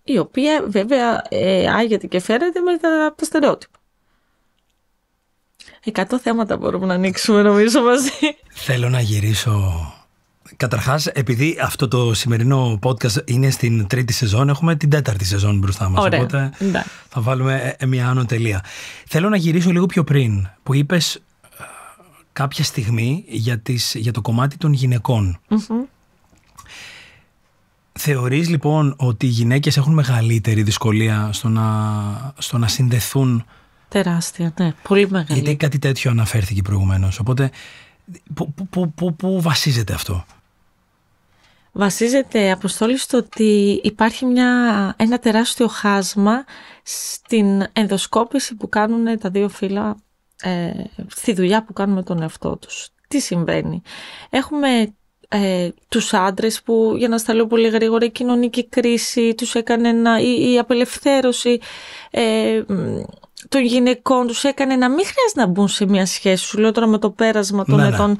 Η οποία βέβαια ε, άγεται και φέρεται με τα, τα στερεότυπα. Εκατό θέματα μπορούμε να ανοίξουμε νομίζω μαζί. Θέλω να γυρίσω Καταρχάς, επειδή αυτό το σημερινό podcast είναι στην τρίτη σεζόν, έχουμε την τέταρτη σεζόν μπροστά μας. Οπότε θα βάλουμε ε, μια άνω τελεία. Θέλω να γυρίσω λίγο πιο πριν, που είπες ε, κάποια στιγμή για, τις, για το κομμάτι των γυναικών. Θεωρείς λοιπόν ότι οι γυναίκες έχουν μεγαλύτερη δυσκολία στο να, συνδεθούν Τεράστια, ναι, πολύ μεγάλη. Γιατί κάτι τέτοιο αναφέρθηκε προηγουμένως. Οπότε, πού βασίζεται αυτό βασίζεται αποστόλη στο ότι υπάρχει μια, ένα τεράστιο χάσμα στην ενδοσκόπηση που κάνουν τα δύο φύλλα ε, στη δουλειά που κάνουν με τον εαυτό τους. Τι συμβαίνει. Έχουμε ε, τους άντρες που, για να σταλώ πολύ γρήγορα, η κοινωνική κρίση τους έκανε να, η, απελευθέρωση, ε, των γυναικών τους έκανε να μην χρειάζεται να μπουν σε μια σχέση, σου λέω τώρα με το πέρασμα των ναι, ναι. ετών, ναι.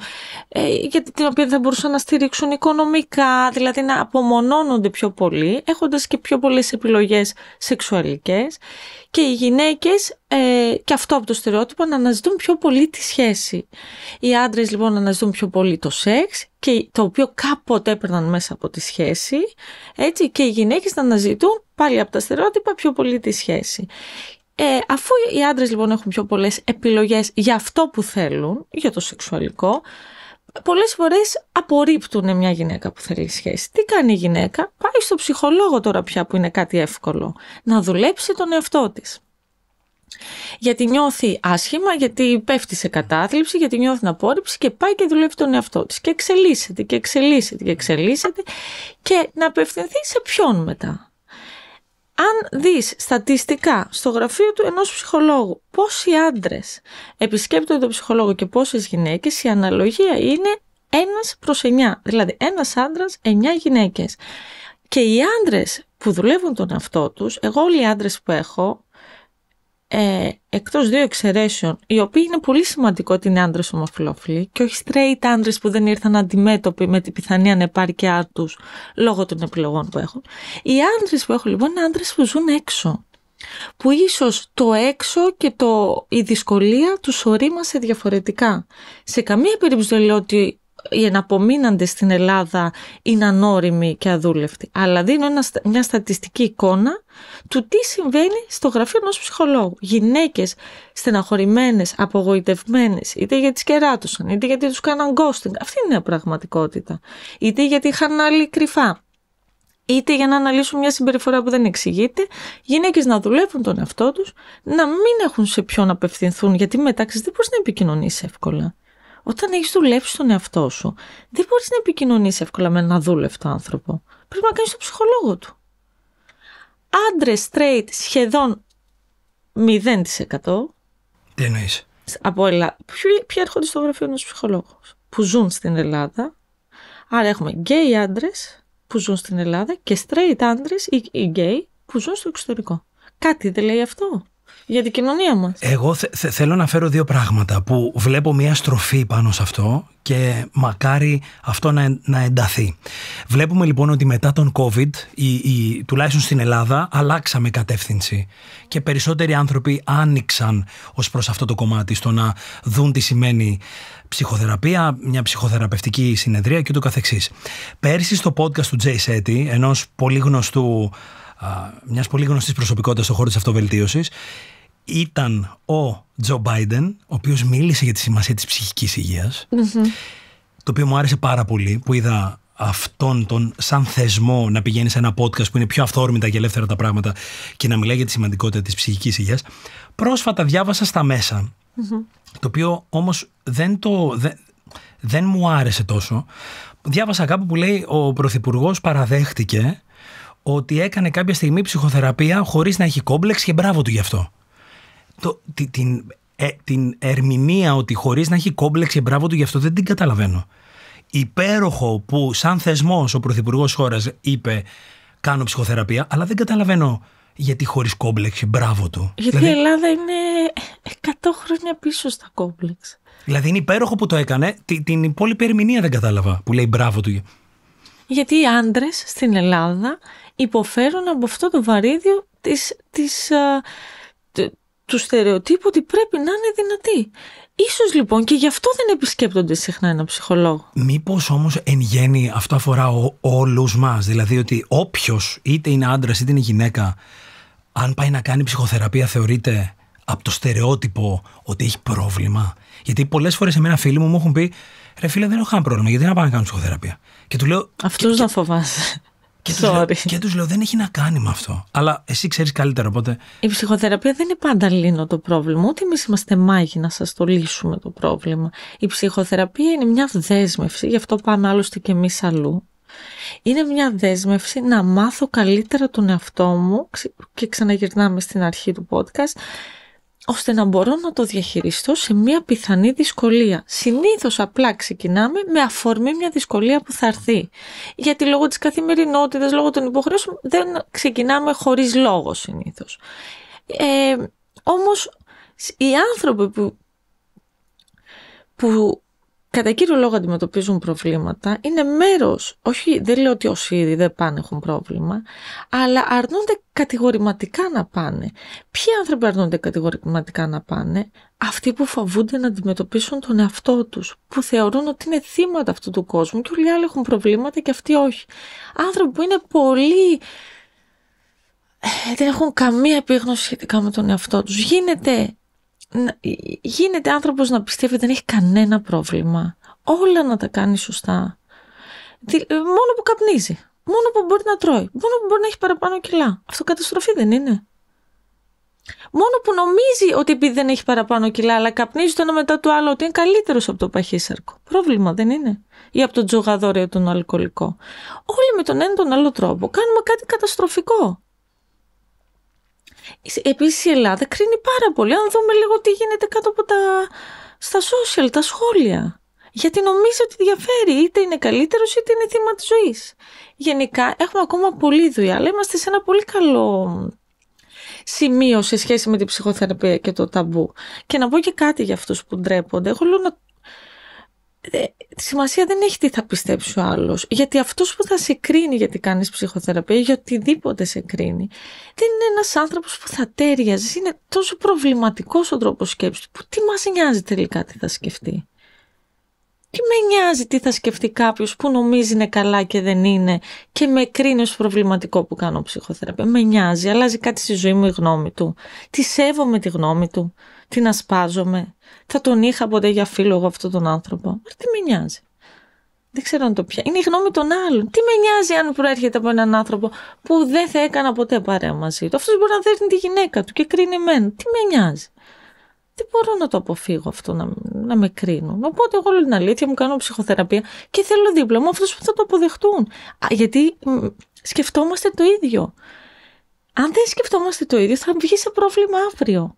Ε, την οποία θα μπορούσαν να στηρίξουν οικονομικά, δηλαδή να απομονώνονται πιο πολύ, έχοντας και πιο πολλές επιλογές σεξουαλικές και οι γυναίκες ε, και αυτό από το στερεότυπο να αναζητούν πιο πολύ τη σχέση. Οι άντρες λοιπόν να αναζητούν πιο πολύ το σεξ και το οποίο κάποτε έπαιρναν μέσα από τη σχέση έτσι, και οι γυναίκες να αναζητούν πάλι από τα στερεότυπα πιο πολύ τη σχέση. Ε, αφού οι άντρες λοιπόν έχουν πιο πολλές επιλογές για αυτό που θέλουν, για το σεξουαλικό, πολλές φορές απορρίπτουν μια γυναίκα που θέλει σχέση. Τι κάνει η γυναίκα, πάει στο ψυχολόγο τώρα πια που είναι κάτι εύκολο, να δουλέψει τον εαυτό της. Γιατί νιώθει άσχημα, γιατί πέφτει σε κατάθλιψη, γιατί νιώθει να απόρριψει και πάει και δουλεύει τον εαυτό της και εξελίσσεται και εξελίσσεται και εξελίσσεται και να απευθυνθεί σε ποιον μετά. Αν δεις στατιστικά στο γραφείο του ενός ψυχολόγου πόσοι άντρες επισκέπτονται τον ψυχολόγο και πόσες γυναίκες, η αναλογία είναι ένας προς 9. Δηλαδή ένας άντρας, 9 γυναίκες. Και οι άντρες που δουλεύουν τον αυτό τους, εγώ όλοι οι άντρες που έχω, ε, εκτός δύο εξαιρέσεων, οι οποίοι είναι πολύ σημαντικό ότι είναι άντρες ομοφυλόφιλοι και όχι straight άντρες που δεν ήρθαν αντιμέτωποι με την πιθανή ανεπάρκειά τους λόγω των επιλογών που έχουν. Οι άντρες που έχουν λοιπόν είναι άντρες που ζουν έξω. Που ίσως το έξω και το, η δυσκολία τους ορίμασε διαφορετικά. Σε καμία περίπτωση δεν λέω ότι οι εναπομείναντες στην Ελλάδα είναι ανώριμοι και αδούλευτοι. Αλλά δίνω ένα, μια στατιστική εικόνα του τι συμβαίνει στο γραφείο ενός ψυχολόγου. Γυναίκες στεναχωρημένες, απογοητευμένες, είτε γιατί σκεράτουσαν, είτε γιατί τους κάναν ghosting. Αυτή είναι η πραγματικότητα. Είτε γιατί είχαν άλλη κρυφά είτε για να αναλύσουν μια συμπεριφορά που δεν εξηγείται, γυναίκες να δουλεύουν τον εαυτό τους, να μην έχουν σε ποιον απευθυνθούν, γιατί μεταξύ δεν μπορείς να επικοινωνήσει εύκολα. Όταν έχεις δουλέψει τον εαυτό σου, δεν μπορείς να επικοινωνήσει εύκολα με έναν αδούλευτο άνθρωπο. Πρέπει να κάνεις τον ψυχολόγο του. Άντρες, straight, σχεδόν 0%. Τι εννοείς. Από Ελλάδα. Ποιοι, ποιοι έρχονται στο γραφείο ενός ψυχολόγου που ζουν στην Ελλάδα. Άρα έχουμε γκέι άντρες που ζουν στην Ελλάδα και straight άντρες ή γκέι που ζουν στο εξωτερικό. Κάτι δεν λέει αυτό για την κοινωνία μας. Εγώ θέλω να φέρω δύο πράγματα που βλέπω μια στροφή πάνω σε αυτό και μακάρι αυτό να, να ενταθεί. Βλέπουμε λοιπόν ότι μετά τον COVID, η, η, τουλάχιστον στην Ελλάδα, αλλάξαμε κατεύθυνση και περισσότεροι άνθρωποι άνοιξαν ως προς αυτό το κομμάτι στο να δουν τι σημαίνει ψυχοθεραπεία, μια ψυχοθεραπευτική συνεδρία και το καθεξής. Πέρσι στο podcast του Jay Shetty, ενός πολύ γνωστού μιας πολύ γνωστής προσωπικότητας στον χώρο της αυτοβελτίωσης ήταν ο Τζο Μπάιντεν, ο οποίος μίλησε για τη σημασία της ψυχικής υγείας, το οποίο μου άρεσε πάρα πολύ, που είδα αυτόν τον σαν θεσμό να πηγαίνει σε ένα podcast που είναι πιο αυθόρμητα και ελεύθερα τα πράγματα και να μιλάει για τη σημαντικότητα της ψυχικής υγείας. Πρόσφατα διάβασα στα μεσα το οποίο όμως δεν, το, δεν μου άρεσε τόσο. Διάβασα κάπου που λέει ο Πρωθυπουργός παραδέχτηκε ότι έκανε κάποια στιγμή ψυχοθεραπεία χωρίς να έχει κόμπλεξ και μπράβο του γι' αυτό το, την, την, ε, ερμηνεία ότι χωρίς να έχει κόμπλεξη και μπράβο του γι' αυτό δεν την καταλαβαίνω. Υπέροχο που σαν θεσμός ο Πρωθυπουργός χώρας είπε κάνω ψυχοθεραπεία αλλά δεν καταλαβαίνω γιατί χωρίς κόμπλεξη μπράβο του. Γιατί δηλαδή- η Ελλάδα είναι 100 χρόνια πίσω στα κόμπλεξ. Δηλαδή είναι υπέροχο που το έκανε, την, την υπόλοιπη ερμηνεία δεν κατάλαβα που λέει μπράβο του. Γιατί οι άντρες στην Ελλάδα υποφέρουν από αυτό το βαρύδιο της, της, του στερεοτύπου ότι πρέπει να είναι δυνατοί. Ίσως λοιπόν και γι' αυτό δεν επισκέπτονται συχνά ένα ψυχολόγο. Μήπως όμως εν γέννη αυτό αφορά όλου όλους μας, δηλαδή ότι όποιος είτε είναι άντρας είτε είναι γυναίκα αν πάει να κάνει ψυχοθεραπεία θεωρείται από το στερεότυπο ότι έχει πρόβλημα. Γιατί πολλές φορές εμένα φίλοι μου μου έχουν πει Ρε φίλε, δεν έχω κανένα πρόβλημα, γιατί να πάω να κάνω ψυχοθεραπεία. Και του λέω. Αυτός να φοβάσαι. Και τους λέω, λέω δεν έχει να κάνει με αυτό. Αλλά εσύ ξέρεις καλύτερα. Οπότε... Η ψυχοθεραπεία δεν είναι πάντα λύνω το πρόβλημα. Ούτε εμείς είμαστε μάγοι να σας το λύσουμε το πρόβλημα. Η ψυχοθεραπεία είναι μια δέσμευση, γι' αυτό πάμε άλλωστε και εμείς αλλού. Είναι μια δέσμευση να μάθω καλύτερα τον εαυτό μου και ξαναγυρνάμε στην αρχή του podcast ώστε να μπορώ να το διαχειριστώ σε μια πιθανή δυσκολία. Συνήθως απλά ξεκινάμε με αφορμή μια δυσκολία που θα έρθει. Γιατί λόγω της καθημερινότητας, λόγω των υποχρεώσεων, δεν ξεκινάμε χωρίς λόγο συνήθως. Ε, όμως οι άνθρωποι που, που κατά κύριο λόγο αντιμετωπίζουν προβλήματα, είναι μέρος, όχι δεν λέω ότι όσοι ήδη δεν πάνε έχουν πρόβλημα, αλλά αρνούνται κατηγορηματικά να πάνε. Ποιοι άνθρωποι αρνούνται κατηγορηματικά να πάνε, αυτοί που φοβούνται να αντιμετωπίσουν τον εαυτό τους, που θεωρούν ότι είναι θύματα αυτού του κόσμου και όλοι οι άλλοι έχουν προβλήματα και αυτοί όχι. Άνθρωποι που είναι πολύ ε, δεν έχουν καμία επίγνωση σχετικά με τον εαυτό τους. Γίνεται ε, γίνεται άνθρωπος να πιστεύει ότι δεν έχει κανένα πρόβλημα. Όλα να τα κάνει σωστά. Ε, μόνο που καπνίζει. Μόνο που μπορεί να τρώει. Μόνο που μπορεί να έχει παραπάνω κιλά. αυτοκαταστροφή δεν είναι. Μόνο που νομίζει ότι επειδή δεν έχει παραπάνω κιλά, αλλά καπνίζει το ένα μετά το άλλο, ότι είναι καλύτερος από το παχύσαρκο. Πρόβλημα δεν είναι. Ή από τον τζογαδόρεο τον αλκοολικό. Όλοι με τον ένα τον άλλο τρόπο κάνουμε κάτι καταστροφικό. Επίσης, η Ελλάδα κρίνει πάρα πολύ. Αν δούμε λίγο τι γίνεται κάτω από τα... στα social, τα σχόλια. Γιατί νομίζω ότι διαφέρει, είτε είναι καλύτερος είτε είναι θύμα της ζωής. Γενικά, έχουμε ακόμα πολλή δουλειά, αλλά είμαστε σε ένα πολύ καλό σημείο σε σχέση με την ψυχοθεραπεία και το ταμπού. Και να πω και κάτι για αυτούς που ντρέπονται. Έχω λέω να τη ε, σημασία δεν έχει τι θα πιστέψει ο άλλος. Γιατί αυτός που θα σε κρίνει γιατί κάνεις ψυχοθεραπεία ή οτιδήποτε σε κρίνει, δεν είναι ένας άνθρωπος που θα τέριαζε. Είναι τόσο προβληματικός ο τρόπος σκέψης που τι μας νοιάζει τελικά τι θα σκεφτεί. Τι με νοιάζει τι θα σκεφτεί κάποιος που νομίζει είναι καλά και δεν είναι και με κρίνει ως προβληματικό που κάνω ψυχοθεραπεία. Με νοιάζει, αλλάζει κάτι στη ζωή μου η γνώμη του. Τη σέβομαι τη γνώμη του, την ασπάζομαι. Θα τον είχα ποτέ για φίλο εγώ αυτόν τον άνθρωπο. Μα τι με νοιάζει. Δεν ξέρω αν το πια. Είναι η γνώμη των άλλων. Τι με νοιάζει αν προέρχεται από έναν άνθρωπο που δεν θα έκανα ποτέ παρέα μαζί του. Αυτός μπορεί να δέρνει τη γυναίκα του και κρίνει εμένα. Τι με νοιάζει δεν μπορώ να το αποφύγω αυτό, να, να με κρίνουν. Οπότε εγώ λέω την αλήθεια, μου κάνω ψυχοθεραπεία και θέλω δίπλα μου αυτούς που θα το αποδεχτούν. Γιατί σκεφτόμαστε το ίδιο. Αν δεν σκεφτόμαστε το ίδιο, θα βγει σε πρόβλημα αύριο.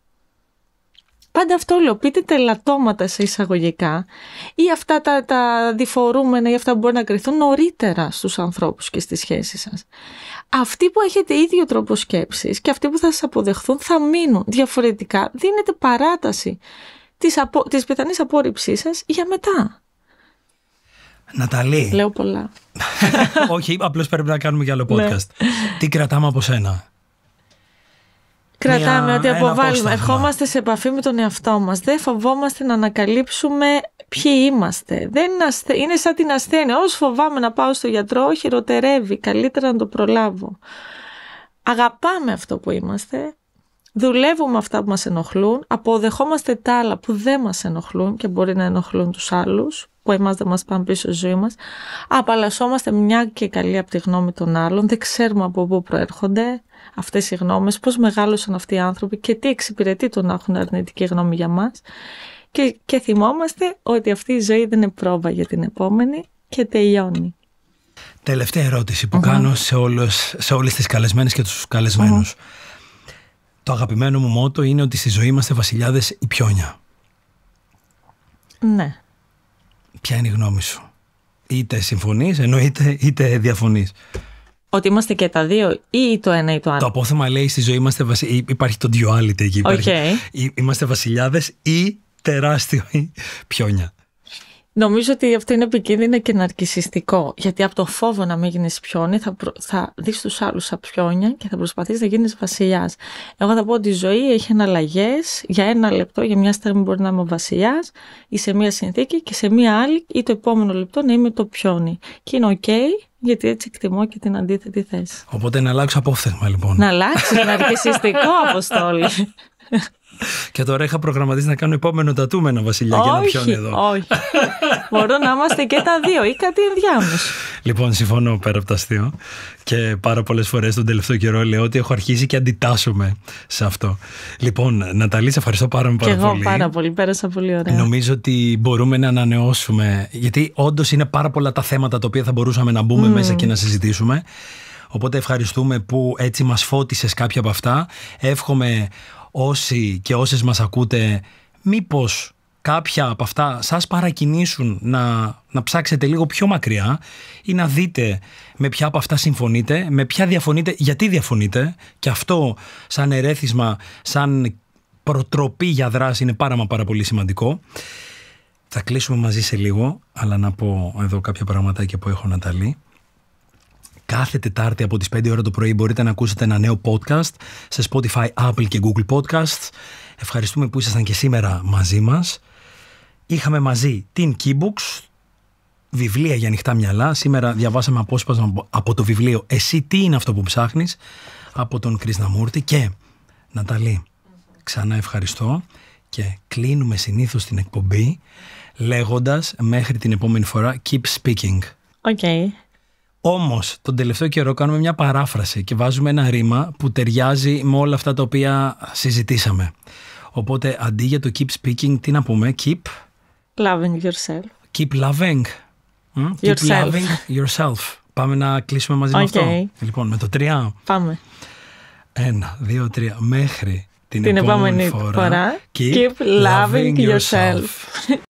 Πάντα αυτό λέω, πείτε τελατώματα σε εισαγωγικά ή αυτά τα, τα διφορούμενα ή αυτά που μπορεί να κρυθούν νωρίτερα στους ανθρώπους και στις σχέσεις σας αυτοί που έχετε ίδιο τρόπο σκέψης και αυτοί που θα σας αποδεχθούν θα μείνουν. Διαφορετικά δίνετε παράταση της, απο... της πιθανής σας για μετά. Ναταλή. Λέω πολλά. Όχι, απλώς πρέπει να κάνουμε κι άλλο ναι. podcast. Τι κρατάμε από σένα. Κρατάμε ότι αποβάλλουμε. Ερχόμαστε σε επαφή με τον εαυτό μας. Δεν φοβόμαστε να ανακαλύψουμε ποιοι είμαστε. Δεν είναι, σαν την ασθένεια. Όσο φοβάμαι να πάω στο γιατρό, χειροτερεύει. Καλύτερα να το προλάβω. Αγαπάμε αυτό που είμαστε. Δουλεύουμε αυτά που μας ενοχλούν. Αποδεχόμαστε τα άλλα που δεν μας ενοχλούν και μπορεί να ενοχλούν τους άλλους που εμάς δεν μας πάνε πίσω στη ζωή μας. Απαλλασσόμαστε μια και καλή από τη γνώμη των άλλων. Δεν ξέρουμε από πού προέρχονται αυτές οι γνώμες, πώς μεγάλωσαν αυτοί οι άνθρωποι και τι εξυπηρετεί το να έχουν αρνητική γνώμη για μας. Και, και θυμόμαστε ότι αυτή η ζωή δεν είναι πρόβα για την επόμενη και τελειώνει. Τελευταία ερώτηση που κάνω σε, όλους, σε όλες τις καλεσμένες και τους καλεσμενους Το αγαπημένο μου μότο είναι ότι στη ζωή είμαστε βασιλιάδες ή πιόνια. Ναι. Ποια είναι η γνώμη σου. Είτε συμφωνείς εννοείται είτε διαφωνείς. Ότι είμαστε και τα δύο ή το ένα ή το άλλο. Το απόθεμα λέει στη ζωή είμαστε βασιλιάδες. Υπάρχει το duality εκεί. Υπάρχει. Είμαστε βασιλιάδες ή τεράστιο πιόνια. Νομίζω ότι αυτό είναι επικίνδυνο και ναρκισιστικό. Γιατί από το φόβο να μην γίνεις πιόνι, θα, προ... θα δεις τους άλλους σαν πιόνια και θα προσπαθείς να γίνεις βασιλιάς. Εγώ θα πω ότι η ζωή έχει εναλλαγές. Για ένα λεπτό, για μια στιγμή μπορεί να είμαι ο βασιλιάς, ή σε μια συνθήκη και σε μια άλλη, ή το επόμενο λεπτό να είμαι το πιόνι. Και είναι OK, γιατί έτσι εκτιμώ και την αντίθετη θέση. Οπότε να αλλάξω απόφθεγμα, λοιπόν. Να αλλάξεις ναρκισιστικό αποστόλη. Και τώρα είχα προγραμματίσει να κάνω επόμενο ένα Βασιλιά όχι, για να πιώνει εδώ. Όχι. Μπορώ να είμαστε και τα δύο ή κάτι ενδιάμεσο. Λοιπόν, συμφωνώ πέρα από τα αστείο. Και πάρα πολλές φορές τον τελευταίο καιρό λέω ότι έχω αρχίσει και αντιτάσσομαι σε αυτό. Λοιπόν, Ναταλή, σε ευχαριστώ πάρα, πολύ. και εγώ πάρα πολύ. Πέρασα πολύ ωραία. Νομίζω ότι μπορούμε να ανανεώσουμε. Γιατί όντως είναι πάρα πολλά τα θέματα τα οποία θα μπορούσαμε να μπούμε μέσα και να συζητήσουμε. Οπότε ευχαριστούμε που έτσι μας φώτισες κάποια από αυτά. Εύχομαι όσοι και όσες μας ακούτε, μήπως κάποια από αυτά σας παρακινήσουν να, να ψάξετε λίγο πιο μακριά ή να δείτε με ποια από αυτά συμφωνείτε, με ποια διαφωνείτε, γιατί διαφωνείτε και αυτό σαν ερέθισμα, σαν προτροπή για δράση είναι πάρα μα πάρα πολύ σημαντικό. Θα κλείσουμε μαζί σε λίγο, αλλά να πω εδώ κάποια πραγματάκια που έχω να τα κάθε Τετάρτη από τις 5 ώρα το πρωί μπορείτε να ακούσετε ένα νέο podcast σε Spotify, Apple και Google Podcasts. Ευχαριστούμε που ήσασταν και σήμερα μαζί μας. Είχαμε μαζί την Keybooks, βιβλία για ανοιχτά μυαλά. Σήμερα διαβάσαμε απόσπασμα από το βιβλίο «Εσύ τι είναι αυτό που ψάχνεις» από τον Κρίσνα Ναμούρτη. και Ναταλή, ξανά ευχαριστώ και κλείνουμε συνήθως την εκπομπή λέγοντας μέχρι την επόμενη φορά «Keep speaking». Okay. Όμως, τον τελευταίο καιρό κάνουμε μια παράφραση και βάζουμε ένα ρήμα που ταιριάζει με όλα αυτά τα οποία συζητήσαμε. Οπότε, αντί για το keep speaking, τι να πούμε, keep. Loving yourself. Keep loving. Yourself. Πάμε να κλείσουμε μαζί okay. με αυτό. Λοιπόν, με το τρία. Πάμε. Ένα, δύο, τρία. Μέχρι την, την επόμενη, φορά. keep, loving yourself.